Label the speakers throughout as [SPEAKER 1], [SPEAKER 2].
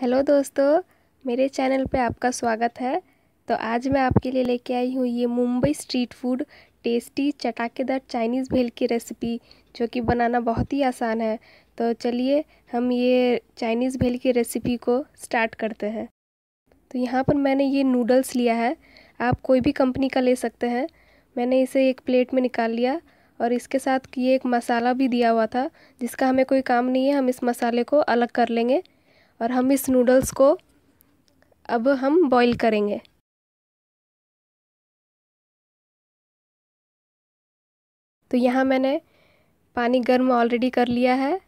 [SPEAKER 1] hello दोस्तों मेरे channel पे आपका स्वागत है तो आज मैं आपके लिए लेके आई हूँ ये मुंबई स्ट्रीट फूड टेस्टी चटाकेदार चाइनीज़ भेल की रेसिपी जो कि बनाना बहुत ही आसान है तो चलिए हम ये चाइनीज़ भेल की रेसिपी को स्टार्ट करते हैं तो यहाँ पर मैंने ये नूडल्स लिया है आप कोई भी कंपनी का ले सकते हैं मैंने इसे एक प्लेट में निकाल लिया और इसके साथ ये एक मसाला भी दिया हुआ था जिसका हमें कोई काम नहीं है हम इस मसाले को अलग कर लेंगे और हम इस नूडल्स को अब हम बॉईल करेंगे
[SPEAKER 2] तो यहाँ मैंने
[SPEAKER 1] पानी गर्म ऑलरेडी कर लिया है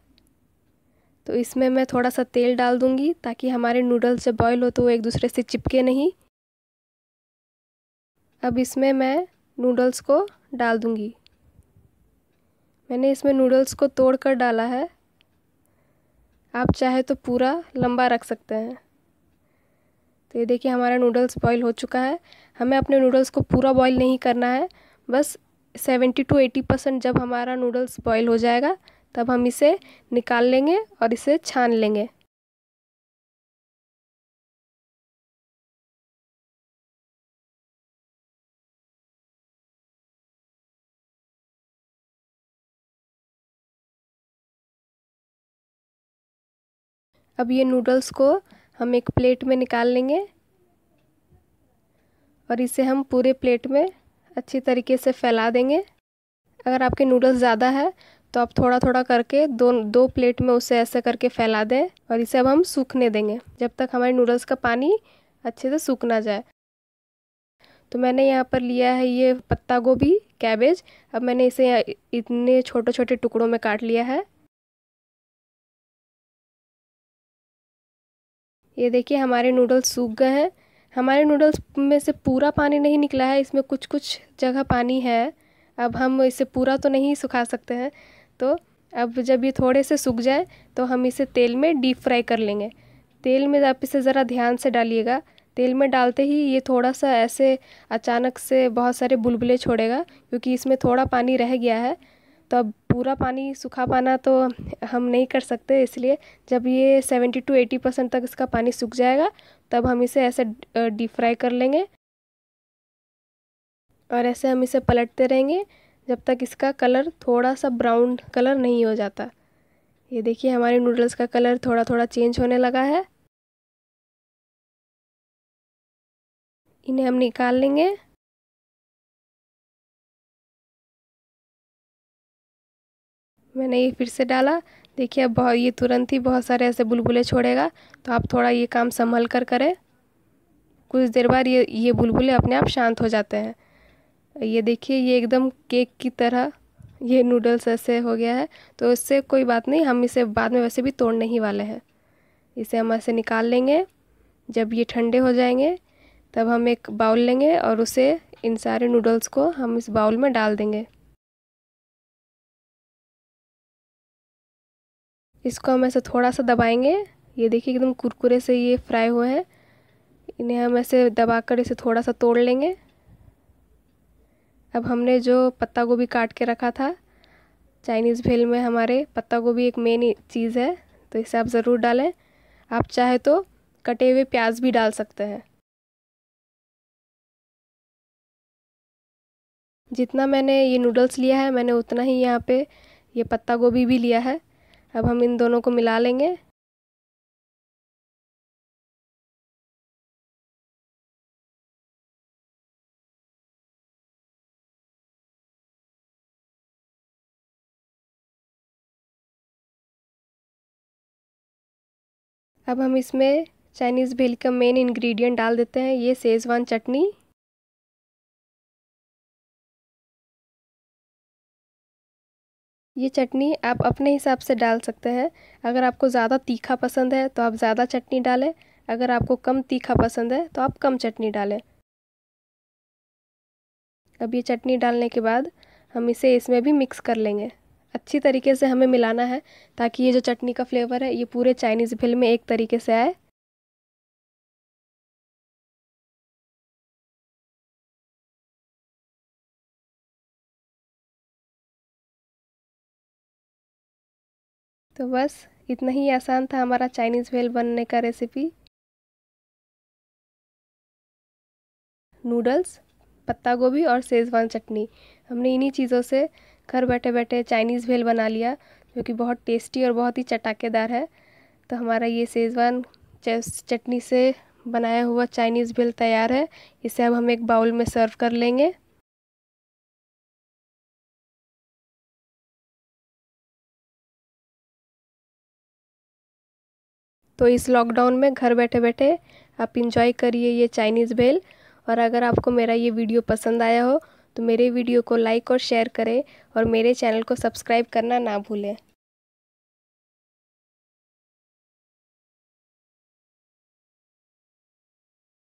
[SPEAKER 1] तो इसमें मैं थोड़ा सा तेल डाल दूँगी ताकि हमारे नूडल्स जब बॉईल हो तो वो एक दूसरे से चिपके नहीं अब इसमें मैं नूडल्स को डाल दूँगी मैंने इसमें नूडल्स को तोड़ कर डाला है आप चाहे तो पूरा लंबा रख सकते हैं तो ये देखिए हमारा नूडल्स बॉईल हो चुका है हमें अपने नूडल्स को पूरा बॉईल नहीं करना है बस सेवेंटी टू एटी परसेंट जब हमारा नूडल्स बॉईल हो जाएगा तब हम इसे निकाल लेंगे और इसे छान लेंगे अब ये नूडल्स को हम एक प्लेट में निकाल लेंगे और इसे हम पूरे प्लेट में अच्छी तरीके से फैला देंगे अगर आपके नूडल्स ज़्यादा है तो आप थोड़ा थोड़ा करके दो दो प्लेट में उसे ऐसे करके फैला दें और इसे अब हम सूखने देंगे जब तक हमारे नूडल्स का पानी अच्छे से सूख ना जाए तो मैंने यहाँ पर लिया है ये पत्ता गोभी कैबेज अब मैंने इसे इतने
[SPEAKER 2] छोटे छोटे टुकड़ों में काट लिया है
[SPEAKER 1] ये देखिए हमारे नूडल्स सूख गए हैं हमारे नूडल्स में से पूरा पानी नहीं निकला है इसमें कुछ कुछ जगह पानी है अब हम इसे पूरा तो नहीं सुखा सकते हैं तो अब जब ये थोड़े से सूख जाए तो हम इसे तेल में डीप फ्राई कर लेंगे तेल में आप इसे ज़रा ध्यान से डालिएगा तेल में डालते ही ये थोड़ा सा ऐसे अचानक से बहुत सारे बुलबुले छोड़ेगा क्योंकि इसमें थोड़ा पानी रह गया है तब पूरा पानी सूखा पाना तो हम नहीं कर सकते इसलिए जब ये सेवेंटी टू एटी परसेंट तक इसका पानी सूख जाएगा तब हम इसे ऐसे डीप फ्राई कर लेंगे और ऐसे हम इसे पलटते रहेंगे जब तक इसका कलर थोड़ा सा ब्राउन कलर नहीं हो जाता ये देखिए हमारे नूडल्स का कलर थोड़ा थोड़ा चेंज होने
[SPEAKER 2] लगा है इन्हें हम निकाल लेंगे
[SPEAKER 1] मैंने ये फिर से डाला देखिए अब बहुत ये तुरंत ही बहुत सारे ऐसे बुलबुले छोड़ेगा तो आप थोड़ा ये काम संभल कर करें कुछ देर बाद ये ये बुलबुले अपने आप शांत हो जाते हैं ये देखिए ये एकदम केक की तरह ये नूडल्स ऐसे हो गया है तो इससे कोई बात नहीं हम इसे बाद में वैसे भी तोड़ने ही वाले हैं इसे हम ऐसे निकाल लेंगे जब ये ठंडे हो जाएंगे तब हम एक बाउल लेंगे और उसे इन सारे नूडल्स को हम इस बाउल में डाल देंगे इसको हम ऐसे थोड़ा सा दबाएंगे ये देखिए एकदम कुरकुरे से ये फ्राई हुए हैं इन्हें हम ऐसे दबाकर इसे थोड़ा सा तोड़ लेंगे अब हमने जो पत्ता गोभी काट के रखा था चाइनीज़ भेल में हमारे पत्ता गोभी एक मेन चीज़ है तो इसे आप ज़रूर डालें आप चाहे तो कटे हुए प्याज भी डाल सकते हैं
[SPEAKER 2] जितना मैंने ये नूडल्स लिया है मैंने उतना ही यहाँ पे ये पत्ता गोभी भी लिया है अब हम इन दोनों को मिला लेंगे अब हम इसमें चाइनीज़ भेल का मेन इंग्रेडिएंट डाल देते हैं ये सेजवान चटनी
[SPEAKER 1] ये चटनी आप अपने हिसाब से डाल सकते हैं अगर आपको ज़्यादा तीखा पसंद है तो आप ज़्यादा चटनी डालें अगर आपको कम तीखा पसंद है तो आप कम चटनी डालें अब ये चटनी डालने के बाद हम इसे इसमें भी मिक्स कर लेंगे अच्छी तरीके से हमें मिलाना है ताकि ये जो चटनी का फ्लेवर है ये पूरे चाइनीज़ फिल में एक
[SPEAKER 2] तरीके से आए तो बस इतना ही आसान था हमारा चाइनीज़ भेल बनने का रेसिपी नूडल्स
[SPEAKER 1] पत्ता गोभी और सेजवान चटनी हमने इन्हीं चीज़ों से घर बैठे बैठे चाइनीज़ भेल बना लिया जो कि बहुत टेस्टी और बहुत ही चटाकेदार है तो हमारा ये सेजवान चटनी से बनाया हुआ चाइनीज़ भेल तैयार है इसे अब हम एक
[SPEAKER 2] बाउल में सर्व कर लेंगे तो इस
[SPEAKER 1] लॉकडाउन में घर बैठे बैठे आप इंजॉय करिए ये चाइनीज़ भेल और अगर आपको मेरा ये वीडियो पसंद आया हो तो मेरे वीडियो को लाइक और शेयर करें और मेरे चैनल को
[SPEAKER 2] सब्सक्राइब करना ना भूलें